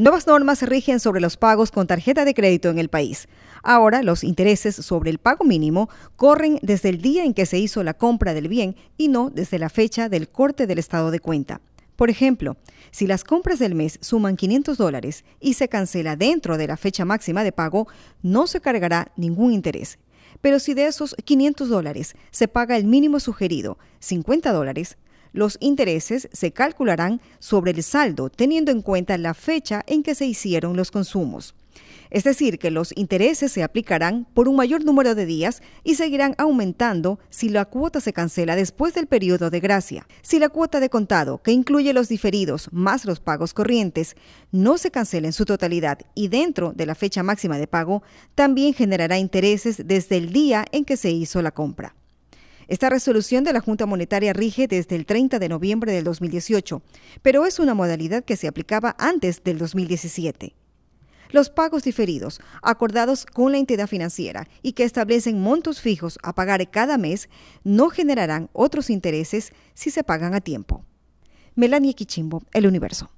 Nuevas normas rigen sobre los pagos con tarjeta de crédito en el país. Ahora los intereses sobre el pago mínimo corren desde el día en que se hizo la compra del bien y no desde la fecha del corte del estado de cuenta. Por ejemplo, si las compras del mes suman 500 dólares y se cancela dentro de la fecha máxima de pago, no se cargará ningún interés. Pero si de esos 500 dólares se paga el mínimo sugerido, 50 dólares, los intereses se calcularán sobre el saldo, teniendo en cuenta la fecha en que se hicieron los consumos. Es decir, que los intereses se aplicarán por un mayor número de días y seguirán aumentando si la cuota se cancela después del periodo de gracia. Si la cuota de contado, que incluye los diferidos más los pagos corrientes, no se cancela en su totalidad y dentro de la fecha máxima de pago, también generará intereses desde el día en que se hizo la compra. Esta resolución de la Junta Monetaria rige desde el 30 de noviembre del 2018, pero es una modalidad que se aplicaba antes del 2017 los pagos diferidos, acordados con la entidad financiera y que establecen montos fijos a pagar cada mes, no generarán otros intereses si se pagan a tiempo. Melanie Kichimbo, El Universo.